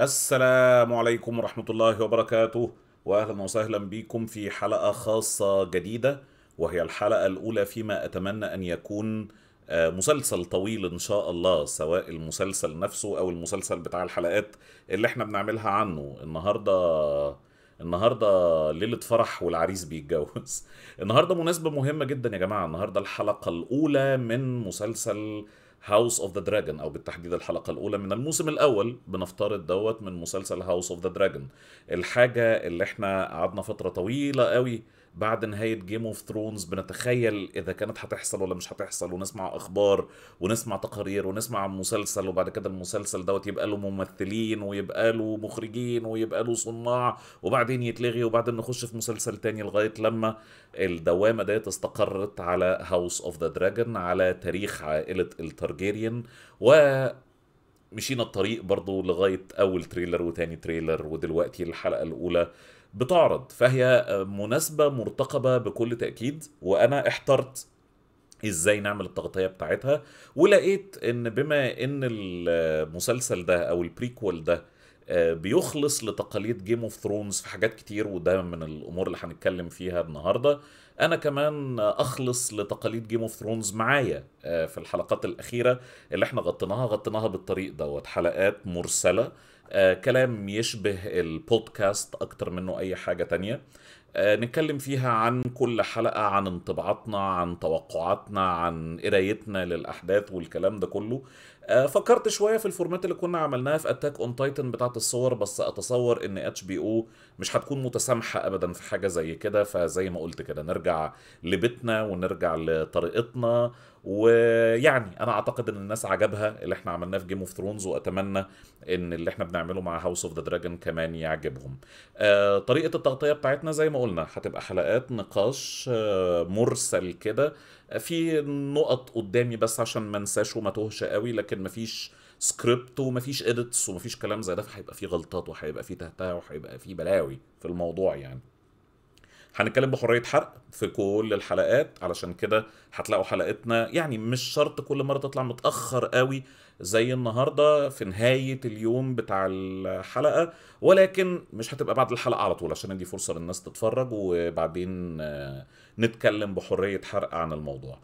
السلام عليكم ورحمة الله وبركاته وأهلا وسهلا بكم في حلقة خاصة جديدة وهي الحلقة الأولى فيما أتمنى أن يكون آه، مسلسل طويل إن شاء الله سواء المسلسل نفسه أو المسلسل بتاع الحلقات اللي احنا بنعملها عنه النهاردة النهاردة ليلة فرح والعريس بيتجوز النهاردة مناسبة مهمة جدا يا جماعة النهاردة الحلقة الأولى من مسلسل هاوس اوف ذا دراجون او بالتحديد الحلقه الاولى من الموسم الاول بنفترض دوت من مسلسل هاوس اوف ذا دراجون الحاجه اللي احنا قعدنا فتره طويله قوي بعد نهاية جيم اوف ثرونز بنتخيل إذا كانت هتحصل ولا مش هتحصل ونسمع أخبار ونسمع تقارير ونسمع مسلسل وبعد كده المسلسل دوت يبقى له ممثلين ويبقى له مخرجين ويبقى له صناع وبعدين يتلغي وبعدين نخش في مسلسل تاني لغاية لما الدوامة ديت استقرت على هاوس اوف ذا دراجون على تاريخ عائلة التارجيريان و مشينا الطريق برضو لغاية أول تريلر وتاني تريلر ودلوقتي الحلقة الأولى بتعرض فهي مناسبة مرتقبة بكل تأكيد وأنا احترت ازاي نعمل التغطية بتاعتها ولقيت ان بما ان المسلسل ده او البريكول ده آه، بيخلص لتقاليد جيم اوف ثرونز في حاجات كتير وده من الامور اللي هنتكلم فيها النهارده انا كمان اخلص لتقاليد جيم اوف ثرونز معايا آه، في الحلقات الاخيره اللي احنا غطيناها غطيناها بالطريق دوت حلقات مرسله آه كلام يشبه البودكاست أكتر منه أي حاجة تانية آه نتكلم فيها عن كل حلقة عن انطباعاتنا عن توقعاتنا عن قرايتنا للأحداث والكلام ده كله آه، فكرت شوية في الفورمات اللي كنا عملناها في أتاك أون تايتن بتاعت الصور بس أتصور إن اتش بي أو مش هتكون متسامحة أبدا في حاجة زي كده فزي ما قلت كده نرجع لبيتنا ونرجع لطريقتنا ويعني انا اعتقد ان الناس عجبها اللي احنا عملناه في جيم اوف ثرونز واتمنى ان اللي احنا بنعمله مع هاوس اوف ذا دراجون كمان يعجبهم آه طريقه التغطيه بتاعتنا زي ما قلنا هتبقى حلقات نقاش آه مرسل كده في نقط قدامي بس عشان ما انساش وما توهش قوي لكن مفيش سكريبت ومفيش اديتس ومفيش كلام زي ده فهيبقى في غلطات وهيبقى في تهتها وهيبقى في بلاوي في الموضوع يعني هنتكلم بحريه حرق في كل الحلقات علشان كده هتلاقوا حلقتنا يعني مش شرط كل مره تطلع متاخر قوي زي النهارده في نهايه اليوم بتاع الحلقه ولكن مش هتبقى بعد الحلقه على طول عشان ادي فرصه للناس تتفرج وبعدين نتكلم بحريه حرق عن الموضوع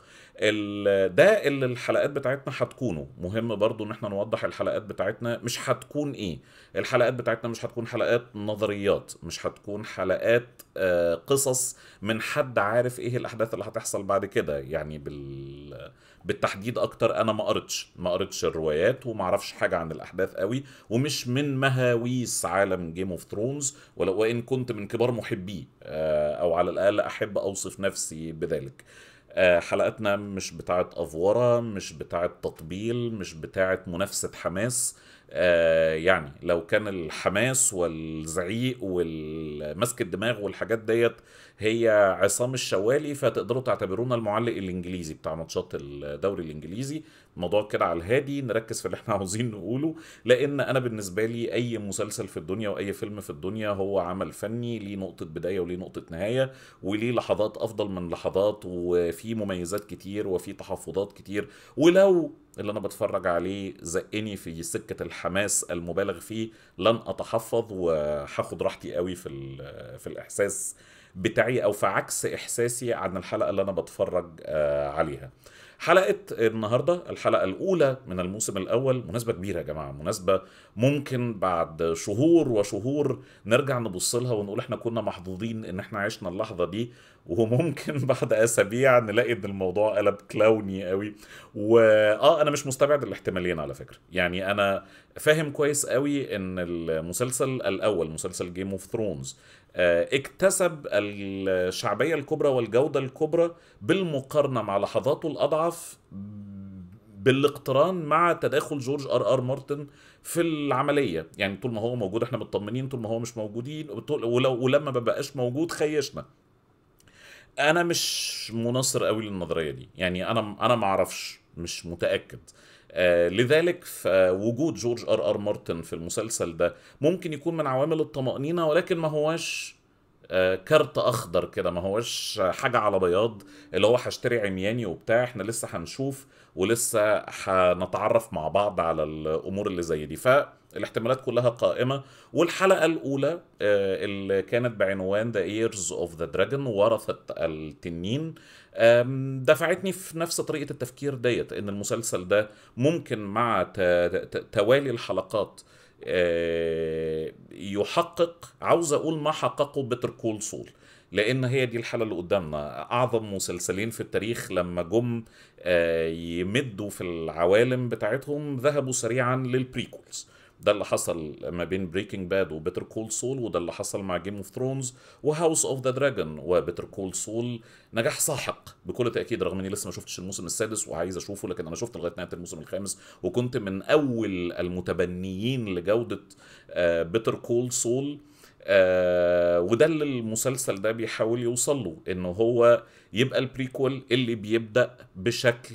ده اللي الحلقات بتاعتنا هتكونه مهم برضو ان احنا نوضح الحلقات بتاعتنا مش هتكون ايه الحلقات بتاعتنا مش هتكون حلقات نظريات مش هتكون حلقات آه، قصص من حد عارف ايه الاحداث اللي هتحصل بعد كده يعني بال بالتحديد اكتر انا ما قريتش ما قريتش الروايات وما اعرفش حاجه عن الاحداث قوي ومش من مهاويس عالم جيم اوف ثرونز ولو وان كنت من كبار محبيه آه، او على الاقل احب اوصف نفسي بذلك آه، حلقاتنا مش بتاعه افوره مش بتاعه تطبيل مش بتاعه منافسه حماس آه، يعني لو كان الحماس والزعيق والمسك الدماغ والحاجات ديت هي عصام الشوالي فتقدروا تعتبرونا المعلق الانجليزي بتاع ماتشات الدوري الانجليزي الموضوع كده على الهادي نركز في اللي احنا عاوزين نقوله لان انا بالنسبه لي اي مسلسل في الدنيا واي فيلم في الدنيا هو عمل فني ليه نقطه بدايه وليه نقطه نهايه وليه لحظات افضل من لحظات وفي مميزات كتير وفي تحفظات كتير ولو اللي انا بتفرج عليه زقني في سكه الحماس المبالغ فيه لن اتحفظ وهاخد راحتي قوي في في الاحساس بتاعي او في عكس احساسي عن الحلقه اللي انا بتفرج آه، عليها حلقه النهارده الحلقه الاولى من الموسم الاول مناسبه كبيره يا جماعه مناسبه ممكن بعد شهور وشهور نرجع نبص لها ونقول احنا كنا محظوظين ان احنا عشنا اللحظه دي وممكن بعد اسابيع نلاقي ان الموضوع قلب كلاوني قوي واه انا مش مستبعد الاحتمالين على فكره يعني انا فاهم كويس قوي ان المسلسل الاول مسلسل جيم اوف ثرونز اكتسب الشعبيه الكبرى والجوده الكبرى بالمقارنه مع لحظاته الاضعف بالاقتران مع تداخل جورج ار ار مارتن في العمليه يعني طول ما هو موجود احنا مطمنين طول ما هو مش موجودين ولو ولما ما بقاش موجود خيشنا انا مش مناصر قوي للنظريه دي يعني انا انا ما اعرفش مش متاكد آه لذلك وجود جورج ار ار مارتن في المسلسل ده ممكن يكون من عوامل الطمأنينة ولكن ما هواش آه كارت اخضر كده ما هواش حاجه على بياض اللي هو هشتري عمياني وبتاع احنا لسه هنشوف ولسه هنتعرف مع بعض على الامور اللي زي دي ف الاحتمالات كلها قائمة والحلقة الأولى آه، اللي كانت بعنوان The Ears of the Dragon ورثة التنين دفعتني في نفس طريقة التفكير ديت إن المسلسل ده ممكن مع توالي الحلقات آه، يحقق عاوز أقول ما حققه بيتر كول سول لان هي دي الحاله اللي قدامنا اعظم مسلسلين في التاريخ لما جم آه، يمدوا في العوالم بتاعتهم ذهبوا سريعا للبريكولز ده اللي حصل ما بين بريكنج باد وبيتر كول سول وده اللي حصل مع جيم اوف ثرونز وهاوس اوف ذا دراجون وبيتر كول سول نجاح ساحق بكل تاكيد رغم اني لسه ما شفتش الموسم السادس وعايز اشوفه لكن انا شفت لغايه نهايه الموسم الخامس وكنت من اول المتبنيين لجوده بيتر كول سول وده اللي المسلسل ده بيحاول يوصل له ان هو يبقى البريكول اللي بيبدا بشكل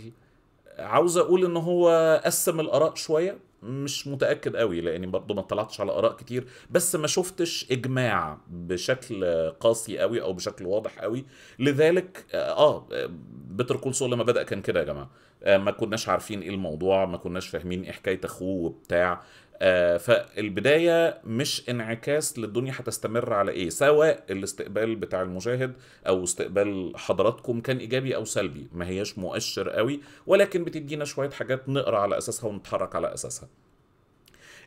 عاوز اقول ان هو قسم الاراء شويه مش متاكد قوي لاني برضو ما اطلعتش على اراء كتير بس ما شفتش اجماع بشكل قاسي قوي او بشكل واضح قوي لذلك اه, آه، بيتر كول سول لما بدا كان كده يا جماعه آه ما كناش عارفين ايه الموضوع ما كناش فاهمين ايه حكايه اخوه وبتاع آه، فالبداية مش انعكاس للدنيا هتستمر على ايه سواء الاستقبال بتاع المشاهد او استقبال حضراتكم كان ايجابي او سلبي ما هياش مؤشر قوي ولكن بتدينا شوية حاجات نقرا على اساسها ونتحرك على اساسها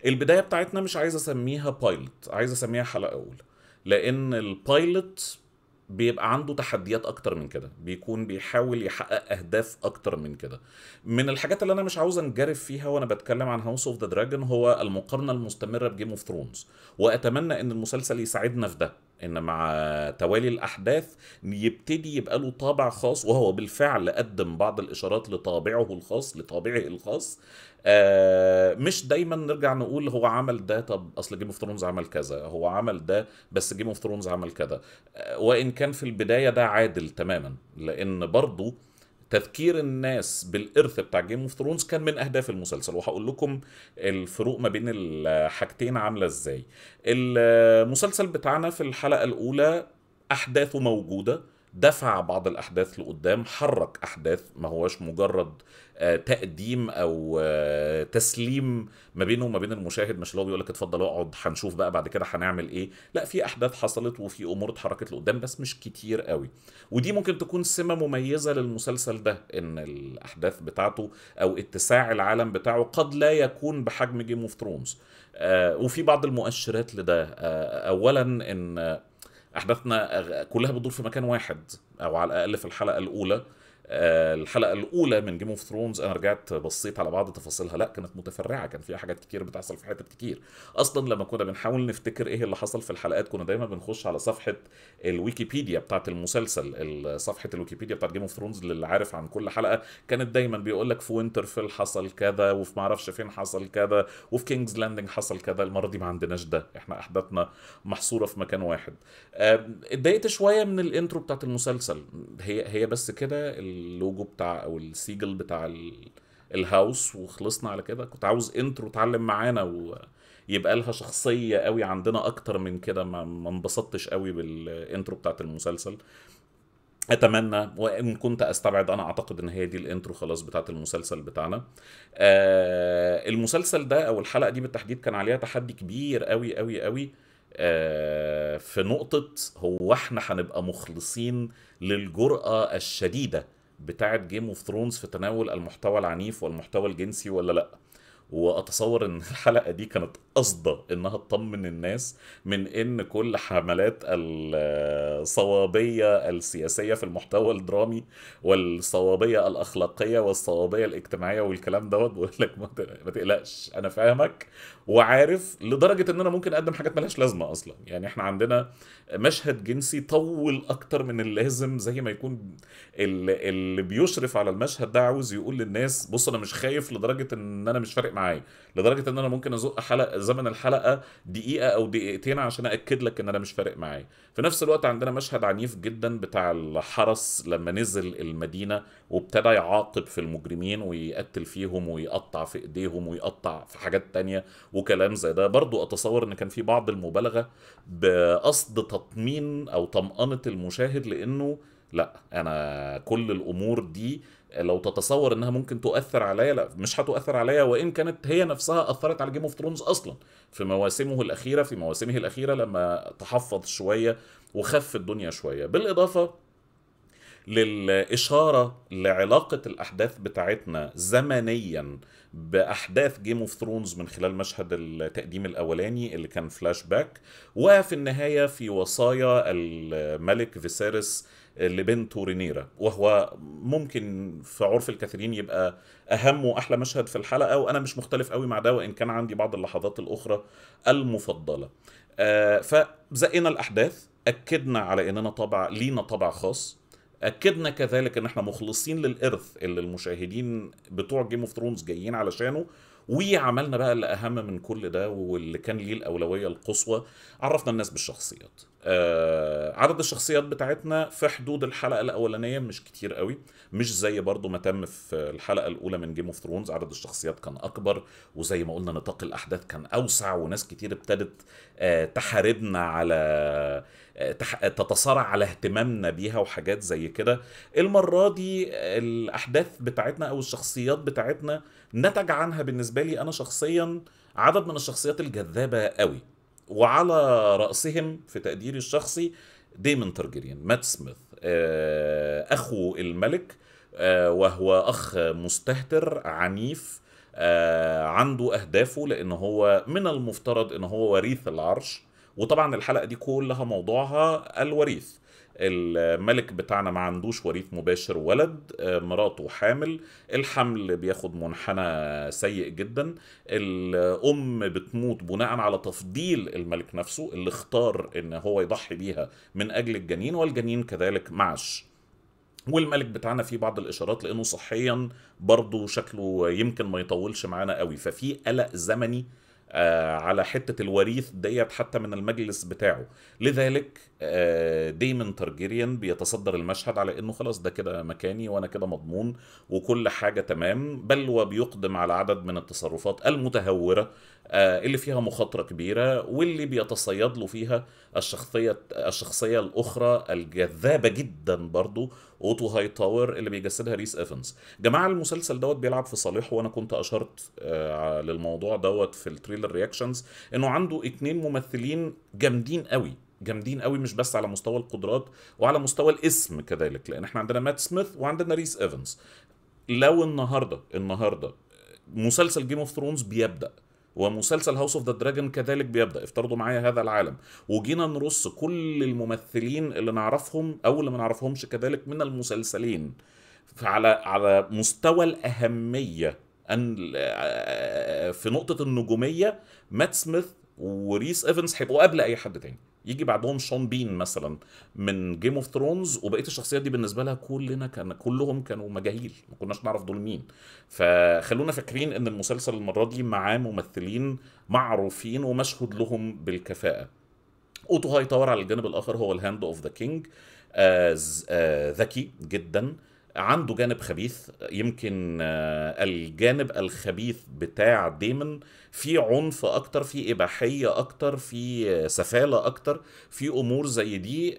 البداية بتاعتنا مش عايز اسميها بايلوت عايز اسميها حلقة اولى لان البايلوت بيبقى عنده تحديات اكتر من كده بيكون بيحاول يحقق اهداف اكتر من كده من الحاجات اللي انا مش عاوز انجرف فيها وانا بتكلم عن هاوس اوف ذا دراجون هو المقارنه المستمره بجيم اوف ثرونز واتمنى ان المسلسل يساعدنا في ده ان مع توالي الاحداث يبتدي يبقى له طابع خاص وهو بالفعل قدم بعض الاشارات لطابعه الخاص لطابعه الخاص آه، مش دايما نرجع نقول هو عمل ده طب اصل جيم اوف ثرونز عمل كذا هو عمل ده بس جيم اوف ثرونز عمل كذا آه، وان كان في البدايه ده عادل تماما لان برضه تذكير الناس بالارث بتاع جيم اوف ثرونز كان من اهداف المسلسل وهقول لكم الفروق ما بين الحاجتين عامله ازاي المسلسل بتاعنا في الحلقه الاولى احداثه موجوده دفع بعض الاحداث لقدام حرك احداث ما هواش مجرد آه، تقديم او آه، تسليم ما بينه وما بين المشاهد مش اللي هو بيقول لك اتفضل اقعد هنشوف بقى بعد كده هنعمل ايه لا في احداث حصلت وفي امور اتحركت لقدام بس مش كتير قوي ودي ممكن تكون سمه مميزه للمسلسل ده ان الاحداث بتاعته او اتساع العالم بتاعه قد لا يكون بحجم جيم اوف ثرونز وفي بعض المؤشرات لده آه، اولا ان احداثنا آه، كلها بتدور في مكان واحد او على الاقل في الحلقه الاولى آه، الحلقه الاولى من جيم اوف ثرونز انا رجعت بصيت على بعض تفاصيلها لا كانت متفرعه كان فيها حاجات كتير بتحصل في حتت كتير اصلا لما كنا بنحاول نفتكر ايه اللي حصل في الحلقات كنا دايما بنخش على صفحه الويكيبيديا بتاعه المسلسل صفحه الويكيبيديا بتاعه جيم اوف ثرونز اللي عارف عن كل حلقه كانت دايما بيقول لك في وينترفيل حصل كذا وفي معرفش فين حصل كذا وفي كينجز لاندنج حصل كذا المره دي ما عندناش ده احنا احداثنا محصوره في مكان واحد آه، اتضايقت شويه من الانترو بتاعه المسلسل هي هي بس كده اللوجو بتاع او السيجل بتاع الهاوس وخلصنا على كده كنت عاوز انترو اتعلم معانا ويبقى لها شخصيه قوي عندنا اكتر من كده ما, ما انبسطتش قوي بالانترو بتاعت المسلسل اتمنى وان كنت استبعد انا اعتقد ان هي دي الانترو خلاص بتاعت المسلسل بتاعنا آه المسلسل ده او الحلقه دي بالتحديد كان عليها تحدي كبير قوي قوي قوي آه في نقطه هو احنا هنبقى مخلصين للجرأه الشديده بتاعه جيم اوف ثرونز في تناول المحتوى العنيف والمحتوى الجنسي ولا لا واتصور ان الحلقه دي كانت قصده انها تطمن الناس من ان كل حملات الصوابيه السياسيه في المحتوى الدرامي والصوابيه الاخلاقيه والصوابيه الاجتماعيه والكلام دوت بقول لك ما تقلقش انا فاهمك وعارف لدرجه ان انا ممكن اقدم حاجات ملهاش لازمه اصلا يعني احنا عندنا مشهد جنسي طول اكتر من اللازم زي ما يكون اللي بيشرف على المشهد ده عاوز يقول للناس بص انا مش خايف لدرجه ان انا مش فارق معايا لدرجه ان انا ممكن ازق حلقه زمن الحلقه دقيقه او دقيقتين عشان اكد لك ان انا مش فارق معايا في نفس الوقت عندنا مشهد عنيف جدا بتاع الحرس لما نزل المدينه وابتدى يعاقب في المجرمين ويقتل فيهم ويقطع في ايديهم ويقطع في حاجات تانية وكلام زي ده برضو اتصور ان كان في بعض المبالغه بقصد تطمين او طمانه المشاهد لانه لا انا كل الامور دي لو تتصور انها ممكن تؤثر عليا لا مش هتؤثر عليا وان كانت هي نفسها اثرت على جيم اوف ثرونز اصلا في مواسمه الاخيره في مواسمه الاخيره لما تحفظ شويه وخف الدنيا شويه بالاضافه للاشاره لعلاقه الاحداث بتاعتنا زمنيا باحداث جيم اوف ثرونز من خلال مشهد التقديم الاولاني اللي كان فلاش باك وفي النهايه في وصايا الملك فيسيرس لبنته رينيرا وهو ممكن في عرف الكثيرين يبقى اهم واحلى مشهد في الحلقه وانا مش مختلف قوي مع ده وان كان عندي بعض اللحظات الاخرى المفضله آه فزقنا الاحداث اكدنا على اننا طبع لينا طبع خاص اكدنا كذلك ان احنا مخلصين للارث اللي المشاهدين بتوع جيم اوف ثرونز جايين علشانه وعملنا بقى اللي اهم من كل ده واللي كان ليه الاولويه القصوى عرفنا الناس بالشخصيات آه، عدد الشخصيات بتاعتنا في حدود الحلقه الاولانيه مش كتير قوي مش زي برضو ما تم في الحلقه الاولى من جيم اوف ثرونز عدد الشخصيات كان اكبر وزي ما قلنا نطاق الاحداث كان اوسع وناس كتير ابتدت آه، تحاربنا على آه، تتصارع على اهتمامنا بيها وحاجات زي كده المره دي الاحداث بتاعتنا او الشخصيات بتاعتنا نتج عنها بالنسبه لي انا شخصيا عدد من الشخصيات الجذابه قوي وعلى رأسهم في تقديري الشخصي ديمون ترجرين مات سميث آه، أخو الملك آه، وهو أخ مستهتر عنيف آه، عنده أهدافه لأن هو من المفترض أن هو وريث العرش وطبعا الحلقة دي كلها موضوعها الوريث الملك بتاعنا ما عندوش وريث مباشر ولد آه، مراته حامل الحمل بياخد منحنى سيء جدا الام بتموت بناء على تفضيل الملك نفسه اللي اختار ان هو يضحي بيها من اجل الجنين والجنين كذلك معش والملك بتاعنا فيه بعض الاشارات لانه صحيا برضه شكله يمكن ما يطولش معانا قوي ففي قلق زمني آه، على حتة الوريث ديت حتى من المجلس بتاعه لذلك آه، ديمن تارجيريان بيتصدر المشهد على انه خلاص ده كده مكاني وانا كده مضمون وكل حاجة تمام بل وبيقدم على عدد من التصرفات المتهورة آه، اللي فيها مخاطرة كبيرة واللي بيتصيد له فيها الشخصية الشخصية الأخرى الجذابة جدا برضو اوتو هاي تاور اللي بيجسدها ريس ايفنز جماعه المسلسل دوت بيلعب في صالحه وانا كنت اشرت آه، للموضوع دوت في التريلر رياكشنز انه عنده اتنين ممثلين جامدين قوي جامدين قوي مش بس على مستوى القدرات وعلى مستوى الاسم كذلك لان احنا عندنا مات سميث وعندنا ريس ايفنز لو النهارده النهارده مسلسل جيم اوف ثرونز بيبدا ومسلسل هاوس اوف ذا دراجون كذلك بيبدا افترضوا معايا هذا العالم وجينا نرص كل الممثلين اللي نعرفهم او اللي ما نعرفهمش كذلك من المسلسلين فعلى على مستوى الاهميه ان آه، في نقطه النجوميه مات سميث وريس ايفنز هيبقوا قبل اي حد تاني يجي بعدهم شون بين مثلا من جيم اوف ثرونز وبقيه الشخصيات دي بالنسبه لها كلنا كان كلهم كانوا مجاهيل ما كناش نعرف دول مين فخلونا فاكرين ان المسلسل المره دي معاه ممثلين معروفين ومشهود لهم بالكفاءه اوتو هاي تاور على الجانب الاخر هو الهاند اوف ذا كينج ذكي جدا عنده جانب خبيث يمكن آه، الجانب الخبيث بتاع ديمن في عنف اكتر في اباحيه اكتر في سفاله اكتر في امور زي دي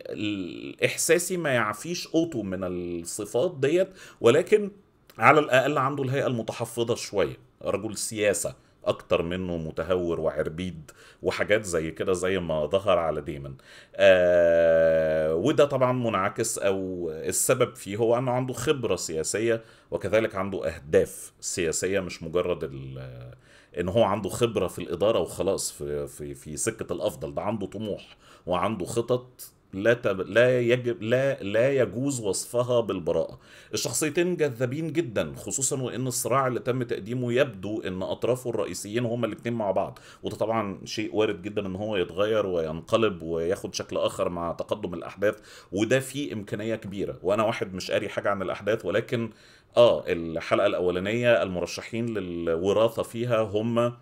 احساسي ما يعفيش اوتو من الصفات ديت ولكن على الاقل عنده الهيئه المتحفظه شويه رجل سياسه اكتر منه متهور وعربيد وحاجات زي كده زي ما ظهر على ديمن آه وده طبعا منعكس او السبب فيه هو انه عنده خبره سياسيه وكذلك عنده اهداف سياسيه مش مجرد ان هو عنده خبره في الاداره وخلاص في في في سكه الافضل ده عنده طموح وعنده خطط لا تب... لا يجب لا لا يجوز وصفها بالبراءه الشخصيتين جذابين جدا خصوصا وان الصراع اللي تم تقديمه يبدو ان اطرافه الرئيسيين هما الاثنين مع بعض وده طبعا شيء وارد جدا ان هو يتغير وينقلب وياخد شكل اخر مع تقدم الاحداث وده فيه امكانيه كبيره وانا واحد مش قاري حاجه عن الاحداث ولكن اه الحلقه الاولانيه المرشحين للوراثه فيها هم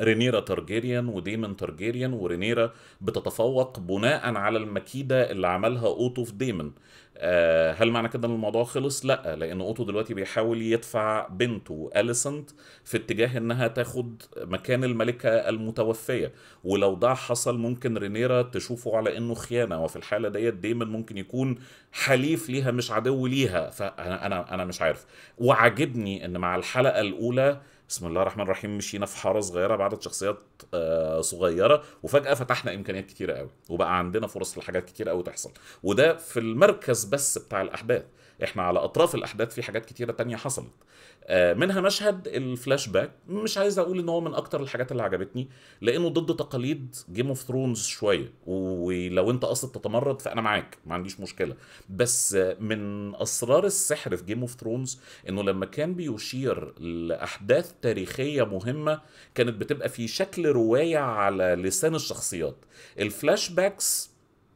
رينيرا تارجيريان وديمن تارجيريان ورينيرا بتتفوق بناء على المكيده اللي عملها اوتو في ديمن آه، هل معنى كده ان الموضوع خلص لا لان اوتو دلوقتي بيحاول يدفع بنته اليسنت في اتجاه انها تاخد مكان الملكه المتوفيه ولو ده حصل ممكن رينيرا تشوفه على انه خيانه وفي الحاله ديت ديمن ممكن يكون حليف ليها مش عدو ليها فانا انا انا مش عارف وعاجبني ان مع الحلقه الاولى بسم الله الرحمن الرحيم مشينا في حاره صغيره بعدد شخصيات آه، صغيره وفجاه فتحنا امكانيات كتيره قوي وبقى عندنا فرص لحاجات كتيره قوي تحصل وده في المركز بس بتاع الاحداث احنا على اطراف الاحداث في حاجات كتيره تانية حصلت آه، منها مشهد الفلاش باك مش عايز اقول ان هو من اكتر الحاجات اللي عجبتني لانه ضد تقاليد جيم اوف ثرونز شويه ولو انت قصد تتمرد فانا معاك ما عنديش مشكله بس من اسرار السحر في جيم اوف ثرونز انه لما كان بيشير لاحداث تاريخيه مهمه كانت بتبقى في شكل روايه على لسان الشخصيات الفلاش باكس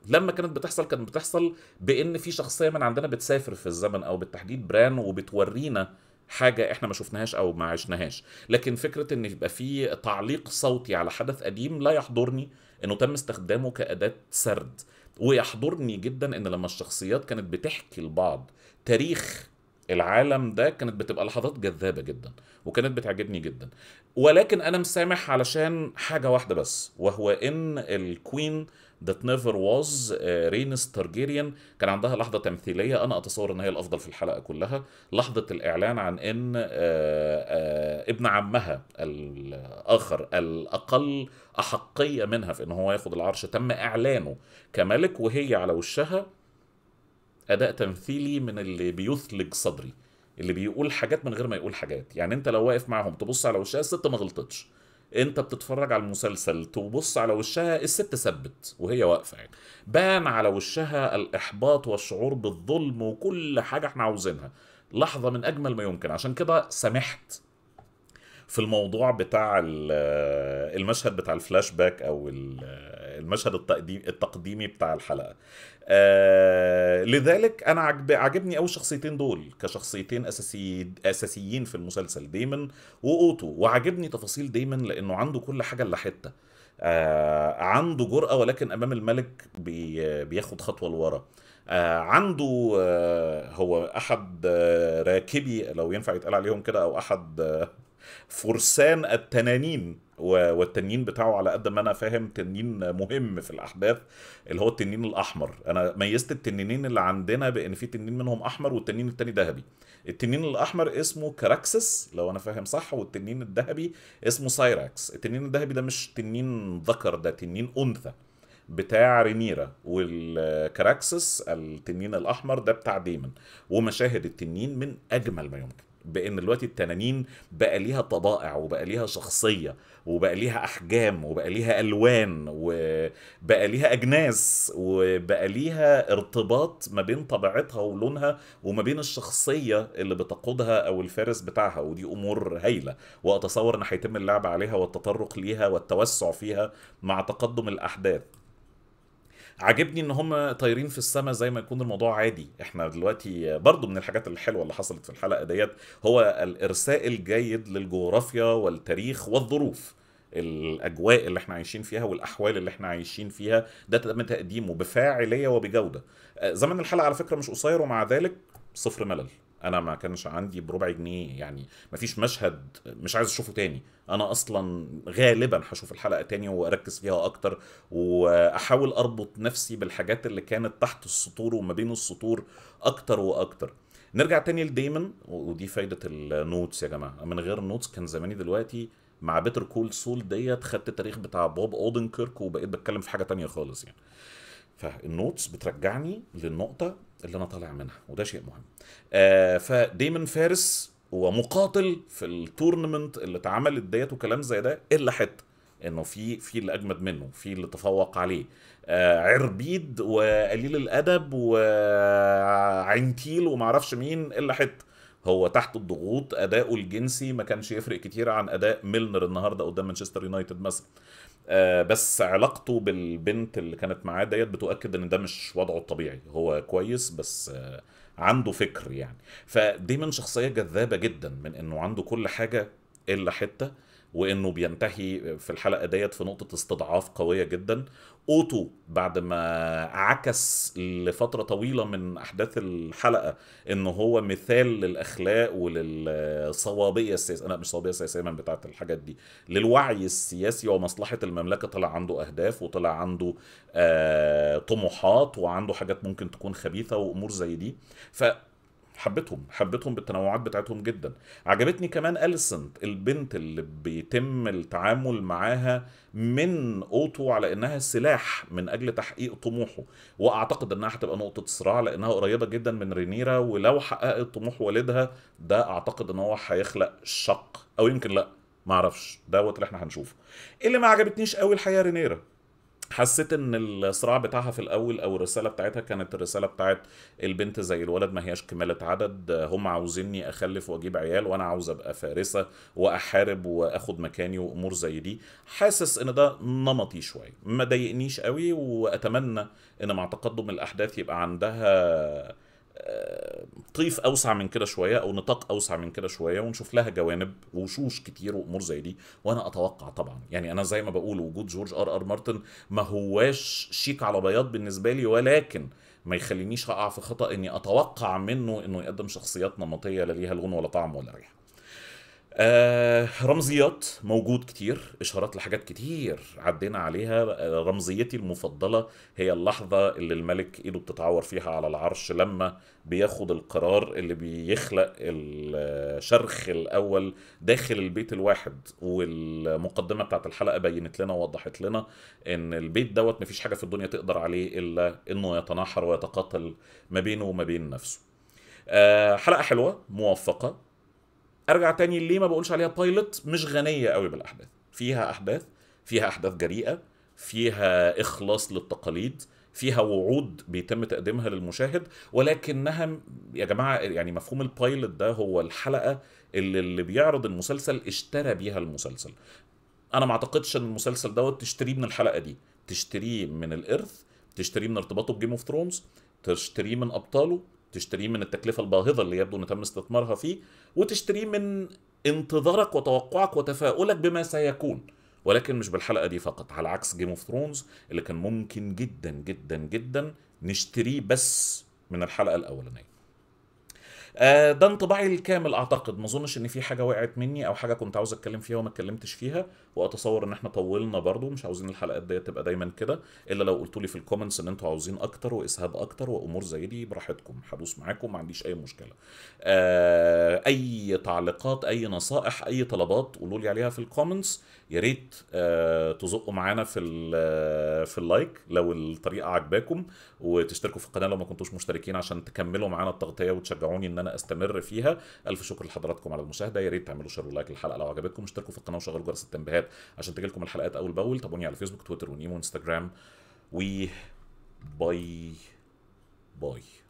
لما كانت بتحصل كانت بتحصل بان في شخصيه من عندنا بتسافر في الزمن او بالتحديد بران وبتورينا حاجه احنا ما شفناهاش او ما عشناهاش لكن فكره ان يبقى في تعليق صوتي على حدث قديم لا يحضرني انه تم استخدامه كاداه سرد ويحضرني جدا ان لما الشخصيات كانت بتحكي لبعض تاريخ العالم ده كانت بتبقى لحظات جذابه جدا وكانت بتعجبني جدا ولكن انا مسامح علشان حاجه واحده بس وهو ان الكوين ذات نيفر واز رينس تارجيريان كان عندها لحظه تمثيليه انا اتصور ان هي الافضل في الحلقه كلها لحظه الاعلان عن ان آه، آه، ابن عمها الاخر الاقل احقيه منها في ان هو ياخد العرش تم اعلانه كملك وهي على وشها اداء تمثيلي من اللي بيثلج صدري اللي بيقول حاجات من غير ما يقول حاجات يعني انت لو واقف معاهم تبص على وشها الست ما غلطتش انت بتتفرج على المسلسل تبص على وشها الست ثبت وهي واقفه يعني بان على وشها الاحباط والشعور بالظلم وكل حاجه احنا عاوزينها لحظه من اجمل ما يمكن عشان كده سمحت في الموضوع بتاع المشهد بتاع الفلاش باك او المشهد التقديمي بتاع الحلقه آه لذلك انا عجب عجبني قوي الشخصيتين دول كشخصيتين اساسيين اساسيين في المسلسل دايمن واوتو وعجبني تفاصيل دايمن لانه عنده كل حاجه الا حته آه عنده جرأة ولكن أمام الملك بي بياخد خطوة لورا آه عنده آه هو أحد آه، راكبي لو ينفع يتقال عليهم كده أو أحد آه، فرسان التنانين والتنين بتاعه على قد ما انا فاهم تنين مهم في الاحداث اللي هو التنين الاحمر انا ميزت التنينين اللي عندنا بان في تنين منهم احمر والتنين التاني ذهبي التنين الاحمر اسمه كراكسس لو انا فاهم صح والتنين الذهبي اسمه سايراكس التنين الذهبي ده مش تنين ذكر ده تنين انثى بتاع رينيرا والكراكسس التنين الاحمر ده بتاع ديمن ومشاهد التنين من اجمل ما يمكن بان دلوقتي التنانين بقى ليها طبائع وبقى ليها شخصيه وبقى ليها احجام وبقى ليها الوان وبقى ليها اجناس وبقى ليها ارتباط ما بين طبيعتها ولونها وما بين الشخصيه اللي بتقودها او الفارس بتاعها ودي امور هايله واتصور ان هيتم اللعب عليها والتطرق ليها والتوسع فيها مع تقدم الاحداث عاجبني ان هم طايرين في السماء زي ما يكون الموضوع عادي احنا دلوقتي برضو من الحاجات الحلوه اللي حصلت في الحلقه ديت هو الارساء الجيد للجغرافيا والتاريخ والظروف الاجواء اللي احنا عايشين فيها والاحوال اللي احنا عايشين فيها ده تم تقديمه بفاعليه وبجوده آه، زمن الحلقه على فكره مش قصير ومع ذلك صفر ملل انا ما كانش عندي بربع جنيه يعني ما فيش مشهد مش عايز اشوفه تاني انا اصلا غالبا هشوف الحلقه تاني واركز فيها اكتر واحاول اربط نفسي بالحاجات اللي كانت تحت السطور وما بين السطور اكتر واكتر نرجع تاني لدايمن ودي فايده النوتس يا جماعه من غير النوتس كان زماني دلوقتي مع بيتر كول سول ديت خدت التاريخ بتاع بوب اودنكيرك وبقيت بتكلم في حاجه تانية خالص يعني فالنوتس بترجعني للنقطه اللي انا طالع منها وده شيء مهم آه فديمن فارس ومقاتل في التورنمنت اللي اتعملت ديت وكلام زي ده إيه الا حته انه في في اللي اجمد منه في اللي تفوق عليه آه عربيد وقليل الادب وعنتيل اعرفش مين إيه الا حته هو تحت الضغوط اداؤه الجنسي ما كانش يفرق كتير عن اداء ميلنر النهارده قدام مانشستر يونايتد مثلا آه، بس علاقته بالبنت اللي كانت معاه ديت بتؤكد ان ده مش وضعه الطبيعي هو كويس بس آه، عنده فكر يعني فدي من شخصيه جذابه جدا من انه عنده كل حاجه الا حته وانه بينتهي في الحلقه ديت في نقطه استضعاف قويه جدا اوتو بعد ما عكس لفتره طويله من احداث الحلقه ان هو مثال للاخلاق وللصوابيه السياسيه انا مش صوابيه سياسيه من بتاعت الحاجات دي للوعي السياسي ومصلحه المملكه طلع عنده اهداف وطلع عنده آه طموحات وعنده حاجات ممكن تكون خبيثه وامور زي دي ف حبيتهم حبيتهم بالتنوعات بتاعتهم جدا عجبتني كمان اليسنت البنت اللي بيتم التعامل معاها من اوتو على انها سلاح من اجل تحقيق طموحه واعتقد انها هتبقى نقطه صراع لانها قريبه جدا من رينيرا ولو حققت طموح والدها ده اعتقد ان هو هيخلق شق او يمكن لا معرفش دوت اللي احنا هنشوفه اللي ما عجبتنيش قوي الحقيقه رينيرا حسيت ان الصراع بتاعها في الاول او الرساله بتاعتها كانت الرساله بتاعت البنت زي الولد ما هياش كماله عدد هم عاوزيني اخلف واجيب عيال وانا عاوز ابقى فارسه واحارب واخد مكاني وامور زي دي حاسس ان ده نمطي شويه ما ضايقنيش قوي واتمنى ان مع تقدم الاحداث يبقى عندها طيف اوسع من كده شويه او نطاق اوسع من كده شويه ونشوف لها جوانب وشوش كتير وامور زي دي وانا اتوقع طبعا يعني انا زي ما بقول وجود جورج ار ار مارتن ما هواش شيك على بياض بالنسبه لي ولكن ما يخلينيش اقع في خطا اني اتوقع منه انه يقدم شخصيات نمطيه لا ليها لون ولا طعم ولا ريحه آه رمزيات موجود كتير اشارات لحاجات كتير عدينا عليها آه، رمزيتي المفضله هي اللحظه اللي الملك ايده بتتعور فيها على العرش لما بياخد القرار اللي بيخلق الشرخ الاول داخل البيت الواحد والمقدمه بتاعت الحلقه بينت لنا ووضحت لنا ان البيت دوت مفيش حاجه في الدنيا تقدر عليه الا انه يتناحر ويتقاتل ما بينه وما بين نفسه آه حلقه حلوه موفقه ارجع تاني ليه ما بقولش عليها بايلوت مش غنيه قوي بالاحداث فيها احداث فيها احداث جريئه فيها اخلاص للتقاليد فيها وعود بيتم تقديمها للمشاهد ولكنها يا جماعه يعني مفهوم البايلوت ده هو الحلقه اللي, اللي بيعرض المسلسل اشترى بيها المسلسل انا ما اعتقدش ان المسلسل دوت تشتريه من الحلقه دي تشتريه من الارث تشتريه من ارتباطه بجيم اوف ثرونز تشتريه من ابطاله تشتريه من التكلفة الباهظة اللي يبدو ان تم استثمارها فيه وتشتريه من انتظارك وتوقعك وتفاؤلك بما سيكون ولكن مش بالحلقة دي فقط على عكس جيم اوف ثرونز اللي كان ممكن جدا جدا جدا نشتريه بس من الحلقة الأولانية آه، ده انطباعي الكامل اعتقد ما اظنش ان في حاجه وقعت مني او حاجه كنت عاوز اتكلم فيها وما اتكلمتش فيها واتصور ان احنا طولنا برضو مش عاوزين الحلقات دي تبقى دايما كده الا لو قلتوا لي في الكومنتس ان انتوا عاوزين اكتر واسهاب اكتر وامور زي دي براحتكم هدوس معاكم ما عنديش اي مشكله آه، اي تعليقات اي نصائح اي طلبات قولوا لي عليها في الكومنتس يا ريت آه، تزقوا معانا في في اللايك لو الطريقه عجباكم وتشتركوا في القناه لو ما كنتوش مشتركين عشان تكملوا معانا التغطيه وتشجعوني ان انا استمر فيها الف شكر لحضراتكم على المشاهده يا ريت تعملوا شير ولايك للحلقه لو عجبتكم اشتركوا في القناه وشغلوا جرس التنبيهات عشان تجيلكم الحلقات اول باول تابعوني على فيسبوك تويتر ونيمو انستغرام و باي باي